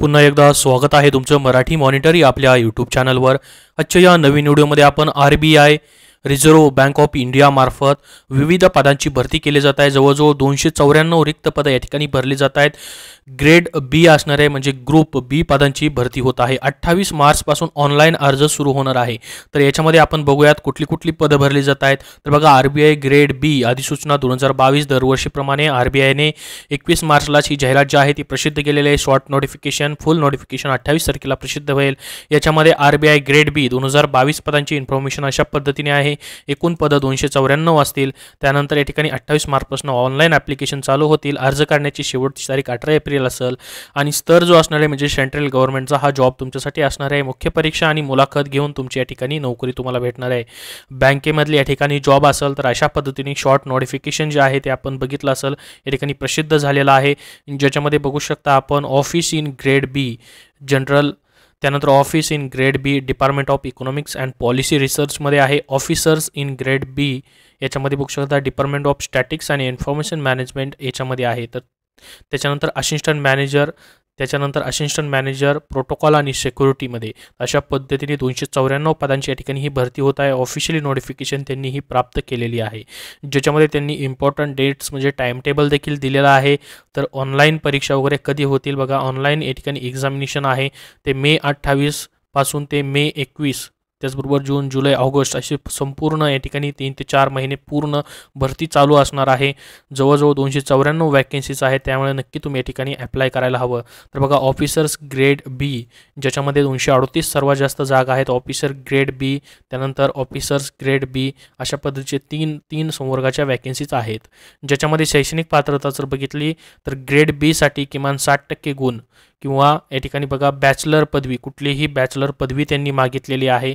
पुन्हा एकदा स्वागत आहे तुमचं मराठी मॉनिटरी आपल्या यूट्यूब चॅनलवर आजच्या या नवीन व्हिडिओमध्ये आपण R B I reserve bank of इंडियामार्फत विविध पदांची भरती केली जात आहे जवळजवळ दोनशे चौऱ्याण्णव रिक्त पद या ठिकाणी भरली जात आहेत ग्रेड बी असणारे म्हणजे ग्रुप बी पदांची भरती होत आहे अठ्ठावीस मार्चपासून ऑनलाईन अर्ज सुरू होणार आहे तर याच्यामध्ये आपण बघूयात कुठली कुठली पदं भरली जात आहेत तर बघा आरबीआई ग्रेड बी अधिसूचना दोन हजार बावीस दरवर्षीप्रमाणे आयने एकवीस मार्चलाच ही जाहिरात जी आहे ती प्रसिद्ध केलेली आहे शॉर्ट नोटिफिकेशन फुल नोटिफिकेशन अठ्ठावीस तारखेला प्रसिद्ध होईल याच्यामध्ये आय ग्रेड बी दोन हजार बावीस पदांची इन्फॉर्मेशन अशा पद्धतीने आहे एकूण पदं दोनशे चौऱ्याण्णव असतील त्यानंतर या ठिकाणी अठ्ठावीस मार्चपासून ऑनलाईन ॲप्लिकेशन चालू होतील अर्ज करण्याची शेवटची तारीख अठरा एप्रिल मटेरियल असेल आणि स्तर जो असणार आहे म्हणजे सेंट्रल गव्हर्नमेंटचा हा जॉब तुमच्यासाठी असणार आहे मुख्य परीक्षा आणि मुलाखत घेऊन तुमची या ठिकाणी नोकरी तुम्हाला भेटणार आहे बँकेमधली या ठिकाणी जॉब असेल तर अशा पद्धतीने शॉर्ट नोटिफिकेशन जे आहे ते आपण बघितलं असेल या ठिकाणी प्रसिद्ध झालेलं आहे ज्याच्यामध्ये बघू शकता आपण office in grade B general त्यानंतर office in grade B department of economics and policy रिसर्चमध्ये आहे ऑफिसर्स इन ग्रेड बी याच्यामध्ये बघू शकता department of statics and information management याच्यामध्ये आहे तर त्याच्यानंतर असिस्टंट मॅनेजर त्याच्यानंतर असिस्टंट मॅनेजर प्रोटोकॉल आणि सेक्युरिटीमध्ये अशा पद्धतीने दोनशे चौऱ्याण्णव पदांची या ठिकाणी ही भरती होत आहे ऑफिशियली नोटिफिकेशन त्यांनी ही प्राप्त केलेली आहे ज्याच्यामध्ये त्यांनी इम्पॉर्टंट डेट्स म्हणजे टाईम टेबल देखील दिलेला आहे तर ऑनलाईन परीक्षा वगैरे कधी होतील बघा ऑनलाईन या ठिकाणी एक्झामिनेशन आहे ते मे अठ्ठावीसपासून पासून ते मे एकवीस त्याचबरोबर जून जुलै ऑगस्ट असे संपूर्ण या ठिकाणी तीन ते चार महिने पूर्ण भरती चालू असणार आहे जवळजवळ दोनशे चौऱ्याण्णव वॅकेन्सीज आहेत त्यामुळे नक्की तुम्ही या ठिकाणी अप्लाय करायला हवं तर बघा ऑफिसर्स ग्रेड बी ज्याच्यामध्ये दोनशे अडतीस सर्वात जास्त जागा आहेत ऑफिसर ग्रेड बी त्यानंतर ऑफिसर्स ग्रेड बी अशा पद्धतीचे तीन तीन संवर्गाच्या वॅकेन्सीज आहेत ज्याच्यामध्ये शैक्षणिक पात्रता जर बघितली तर ग्रेड बीसाठी किमान साठ टक्के गुण किंवा या ठिकाणी बघा बॅचलर पदवी कुठलीही बॅचलर पदवी त्यांनी मागितलेली आहे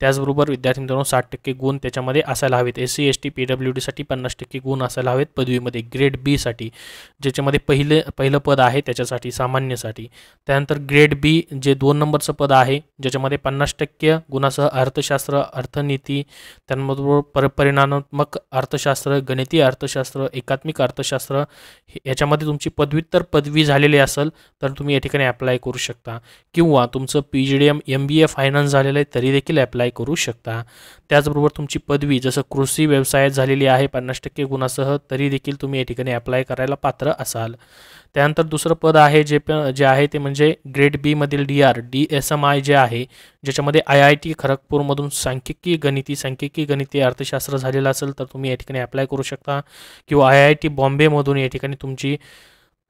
त्याचबरोबर विद्यार्थी मित्रांनो साठ टक्के गुण त्याच्यामध्ये असायला हवेत S C S T P W डीसाठी पन्नास टक्के गुण असायला हवेत पदवीमध्ये ग्रेड बीसाठी ज्याच्यामध्ये पहिले पहिलं पद आहे त्याच्यासाठी सामान्यसाठी त्यानंतर ग्रेड बी जे दोन नंबरचं पद आहे ज्याच्यामध्ये पन्नास टक्के गुणासह अर्थशास्त्र अर्थनीती त्यांबरोबर पर परिणामात्मक अर्थशास्त्र गणितीय अर्थशास्त्र एकात्मिक अर्थशास्त्र याच्यामध्ये तुमची पदव्युत्तर पदवी झालेली असेल तर तुम्ही या ठिकाणी अप्लाय करू शकता किंवा तुमचं P G D M M B A finance झालेलं आहे तरी देखील अप्लाय अप्लाय करू शकता त्याचबरोबर तुमची पदवी जसं कृषी व्यवसायात झालेली आहे पन्नास टक्के गुणासह तरी देखील तुम्ही या ठिकाणी अप्लाय करायला पात्र असाल त्यानंतर दुसरं पद आहे जे जे आहे ते म्हणजे ग्रेड बीमधील D R D S M I जे आहे ज्याच्यामध्ये आय आय टी खरगपूरमधून सांख्यिकी गणिती सांख्यिकी गणिती अर्थशास्त्र झालेलं असेल तर तुम्ही या ठिकाणी अप्लाय करू शकता किंवा आय आय टी बॉम्बेमधून या ठिकाणी तुमची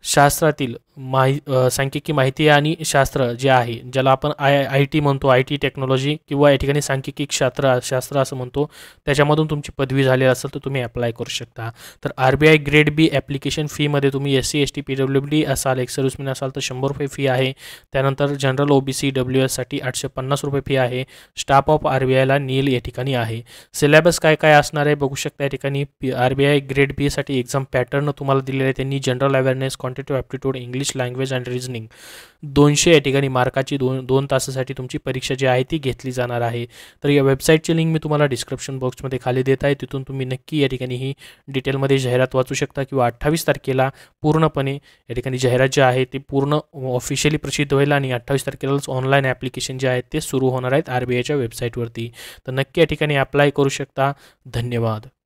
शास्त्रातील माहि सांख्यिकी माहिती आणि शास्त्र जे आहे ज्याला आपण आय आय टी म्हणतो आय टी टेक्नॉलॉजी किंवा या ठिकाणी सांख्यिकी शास्त्र शास्त्र असं म्हणतो त्याच्यामधून तुमची पदवी झाली असेल तर तुम्ही अप्लाय करू शकता तर R B I grade B application फीमध्ये तुम्ही S C S T P W D असाल एक सर्व्हिसमॅन असाल तर शंभर रुपये फी आहे त्यानंतर general O B C W एससाठी आठशे पन्नास रुपये फी आहे स्टाफ ऑफ आर बी आयला नील या ठिकाणी आहे सिलेबस काय काय असणार आहे बघू शकता या ठिकाणी P R B I grade बीसाठी एक्झाम पॅटर्न तुम्हाला दिलेला आहे त्यांनी general awareness quantitative aptitude English language and reasoning दोनशे या ठिकाणी मार्काची दोन दोन तासासाठी तुमची परीक्षा जी आहे ती घेतली जाणार आहे तर या वेबसाईटची लिंक मी तुम्हाला डिस्क्रिप्शन बॉक्समध्ये खाली देत आहे तिथून तुम्ही नक्की या ठिकाणी ही डिटेलमध्ये जाहिरात वाचू शकता किंवा अठ्ठावीस तारखेला पूर्णपणे या ठिकाणी जाहिरात जी आहे ती पूर्ण ऑफिशियली प्रसिद्ध होईल आणि अठ्ठावीस तारखेलाच ऑनलाईन ॲप्लिकेशन जे आहे ते सुरू होणार आहेत आर बी आयच्या वेबसाईटवरती तर नक्की या ठिकाणी अप्लाय करू शकता धन्यवाद